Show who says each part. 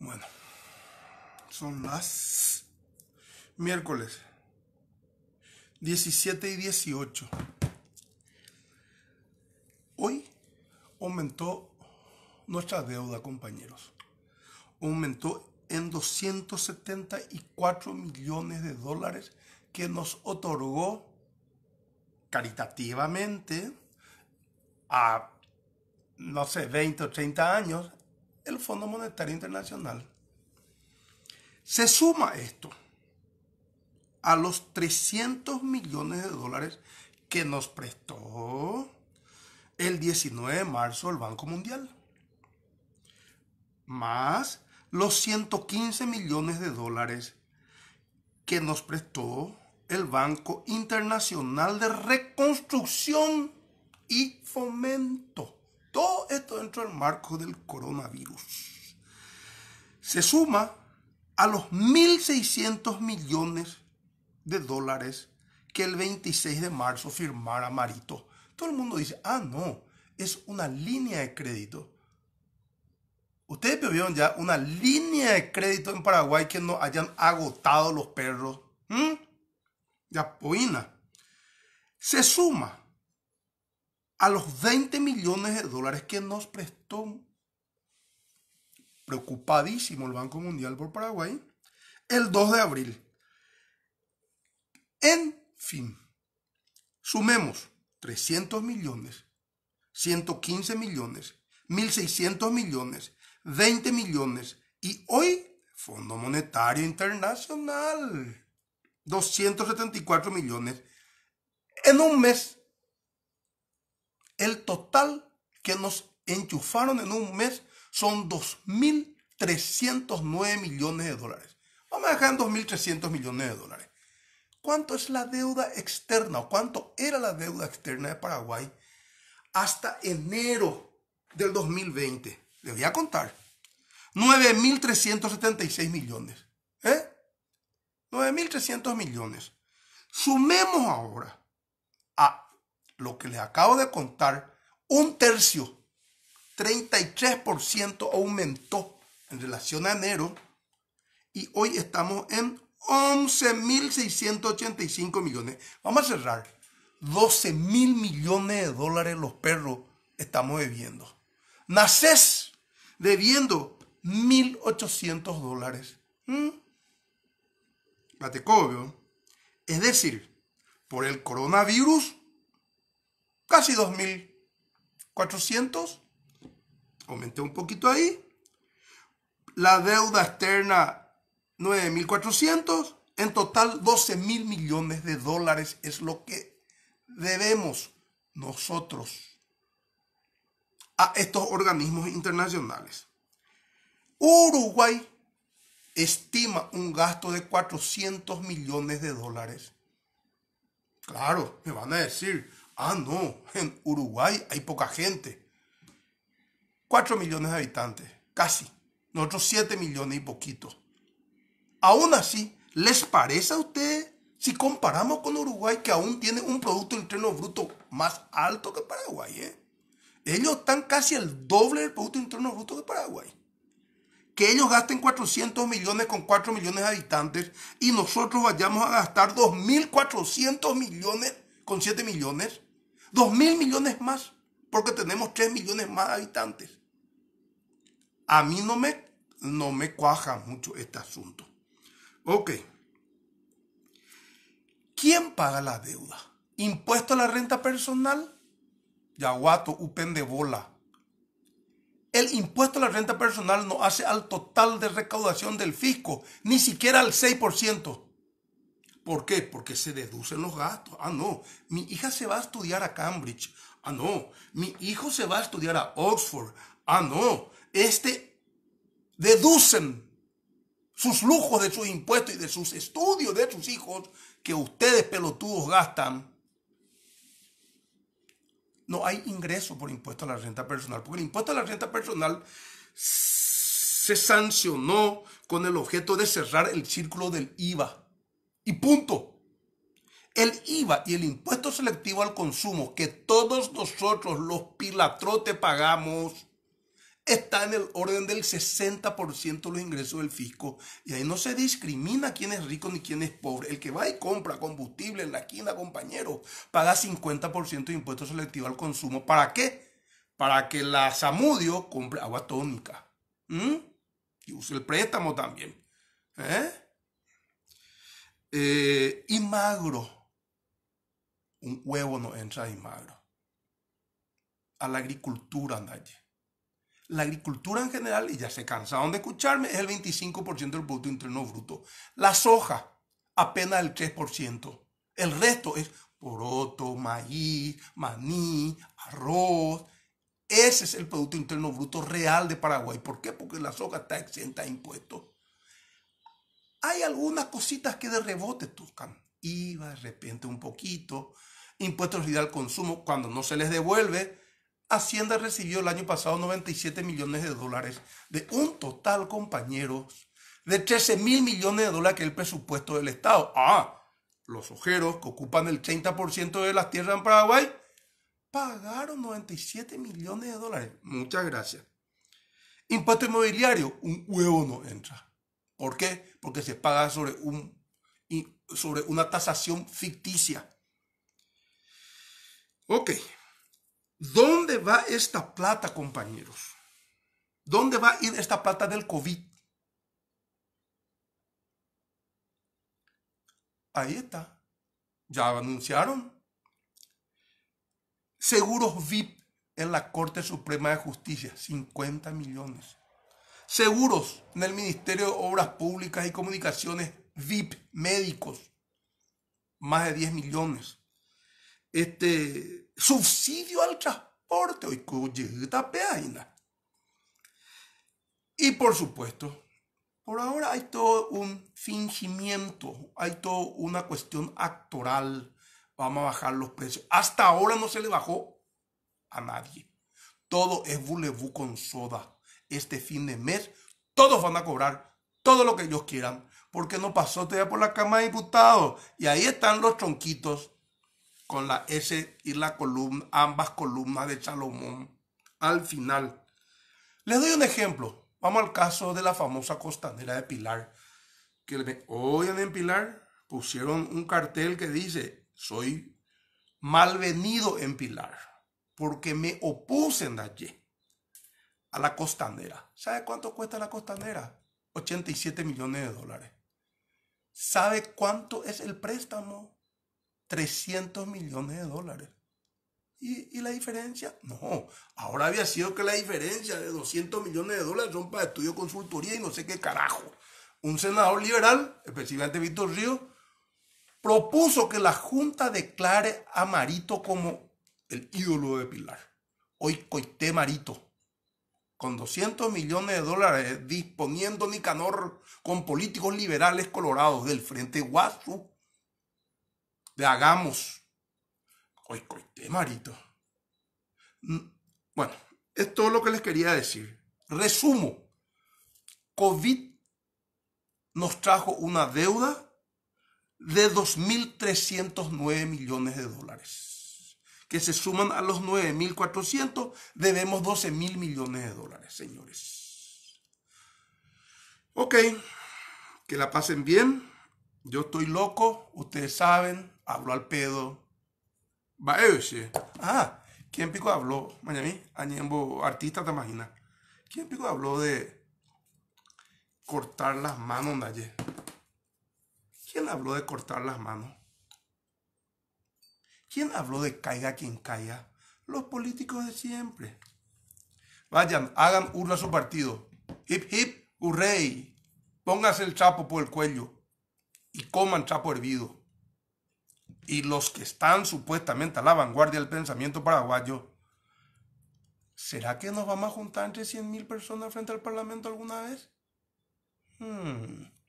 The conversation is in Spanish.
Speaker 1: Bueno, son las miércoles 17 y 18. Hoy aumentó nuestra deuda, compañeros. Aumentó en 274 millones de dólares que nos otorgó caritativamente a, no sé, 20 o 30 años el Fondo Monetario Internacional. Se suma esto a los 300 millones de dólares que nos prestó el 19 de marzo el Banco Mundial, más los 115 millones de dólares que nos prestó el Banco Internacional de Reconstrucción y Fomento. Todo esto dentro del marco del coronavirus. Se suma a los 1.600 millones de dólares que el 26 de marzo firmara Marito. Todo el mundo dice, ah, no, es una línea de crédito. Ustedes vieron ya una línea de crédito en Paraguay que no hayan agotado los perros. ¿Mm? Ya, De Se suma a los 20 millones de dólares que nos prestó, preocupadísimo el Banco Mundial por Paraguay, el 2 de abril. En fin, sumemos 300 millones, 115 millones, 1.600 millones, 20 millones y hoy Fondo Monetario Internacional, 274 millones en un mes el total que nos enchufaron en un mes son 2.309 millones de dólares. Vamos a dejar en 2.300 millones de dólares. ¿Cuánto es la deuda externa o cuánto era la deuda externa de Paraguay hasta enero del 2020? Les voy a contar. 9.376 millones. ¿Eh? 9.300 millones. Sumemos ahora a lo que les acabo de contar, un tercio, 33% aumentó en relación a enero y hoy estamos en 11.685 millones. Vamos a cerrar. 12 mil millones de dólares los perros estamos debiendo. Nacés debiendo 1.800 dólares. ¿Mm? Es decir, por el coronavirus casi 2.400. Aumenté un poquito ahí. La deuda externa 9.400. En total 12.000 millones de dólares es lo que debemos nosotros a estos organismos internacionales. Uruguay estima un gasto de 400 millones de dólares. Claro, me van a decir, Ah, no, en Uruguay hay poca gente. 4 millones de habitantes, casi. Nosotros 7 millones y poquito. Aún así, ¿les parece a ustedes, si comparamos con Uruguay, que aún tiene un Producto Interno Bruto más alto que Paraguay? Eh? Ellos están casi el doble del Producto Interno Bruto de Paraguay. Que ellos gasten 400 millones con 4 millones de habitantes y nosotros vayamos a gastar 2.400 millones con 7 millones. Dos mil millones más, porque tenemos 3 millones más habitantes. A mí no me, no me cuaja mucho este asunto. Ok. ¿Quién paga la deuda? ¿Impuesto a la renta personal? Yaguato, upen de bola. El impuesto a la renta personal no hace al total de recaudación del fisco, ni siquiera al 6%. ¿Por qué? Porque se deducen los gastos. Ah, no, mi hija se va a estudiar a Cambridge. Ah, no, mi hijo se va a estudiar a Oxford. Ah, no, este deducen sus lujos de sus impuestos y de sus estudios de sus hijos que ustedes pelotudos gastan. No hay ingreso por impuesto a la renta personal, porque el impuesto a la renta personal se sancionó con el objeto de cerrar el círculo del IVA. Y punto. El IVA y el impuesto selectivo al consumo que todos nosotros los pilatrotes pagamos está en el orden del 60% de los ingresos del fisco. Y ahí no se discrimina quién es rico ni quién es pobre. El que va y compra combustible en la esquina, compañero, paga 50% de impuesto selectivo al consumo. ¿Para qué? Para que la Samudio compre agua tónica. ¿Mm? Y use el préstamo también. ¿Eh? Eh, y magro. Un huevo no entra y magro. A la agricultura, andalle. La agricultura en general, y ya se cansaron de escucharme, es el 25% del Producto Interno Bruto. La soja, apenas el 3%. El resto es poroto, maíz, maní, arroz. Ese es el Producto Interno Bruto real de Paraguay. ¿Por qué? Porque la soja está exenta de impuestos hay algunas cositas que de rebote tocan. Iba de repente un poquito, impuestos de al consumo, cuando no se les devuelve. Hacienda recibió el año pasado 97 millones de dólares de un total, compañeros, de 13 mil millones de dólares que es el presupuesto del Estado. Ah, los ojeros que ocupan el 30% de las tierras en Paraguay pagaron 97 millones de dólares. Muchas gracias. Impuesto inmobiliario, un huevo no entra. ¿Por qué? porque se paga sobre, un, sobre una tasación ficticia. Ok. ¿Dónde va esta plata, compañeros? ¿Dónde va a ir esta plata del COVID? Ahí está. Ya anunciaron. Seguros VIP en la Corte Suprema de Justicia, 50 millones. Seguros en el Ministerio de Obras Públicas y Comunicaciones, VIP, médicos, más de 10 millones. Este, subsidio al transporte, y por supuesto, por ahora hay todo un fingimiento, hay toda una cuestión actoral. Vamos a bajar los precios. Hasta ahora no se le bajó a nadie. Todo es boulevard con soda este fin de mes todos van a cobrar todo lo que ellos quieran, porque no pasó todavía por la Cámara de Diputados. Y ahí están los tronquitos con la S y la columna, ambas columnas de Salomón al final. Les doy un ejemplo. Vamos al caso de la famosa costanera de Pilar. Que me en Pilar, pusieron un cartel que dice, soy malvenido en Pilar, porque me opuse en a la costanera. ¿Sabe cuánto cuesta la costanera? 87 millones de dólares. ¿Sabe cuánto es el préstamo? 300 millones de dólares. ¿Y, la diferencia? No, ahora había sido que la diferencia de 200 millones de dólares son para estudio, consultoría y no sé qué carajo. Un senador liberal, específicamente Víctor Río, propuso que la Junta declare a Marito como el ídolo de Pilar. Hoy coité Marito con 200 millones de dólares disponiendo Nicanor con políticos liberales colorados del Frente Guasu, le Hagamos. Coicoite, marito. Mm, bueno, es todo lo que les quería decir. Resumo, COVID nos trajo una deuda de 2.309 millones de dólares que se suman a los 9.400, debemos 12 mil millones de dólares, señores. Ok, que la pasen bien. Yo estoy loco, ustedes saben, hablo al pedo. Va eh, Ah, ¿quién pico habló? Miami ¿eh? añembo, artista te imaginas. ¿Quién pico habló de cortar las manos Naye? ¿Quién habló de cortar las manos? ¿Quién habló de caiga quien caiga? Los políticos de siempre. Vayan, hagan urla a su partido. Hip hip, hurrey. Póngase el chapo por el cuello y coman chapo hervido. Y los que están supuestamente a la vanguardia del pensamiento paraguayo, ¿será que nos vamos a juntar entre 100.000 personas frente al Parlamento alguna vez? Hmm.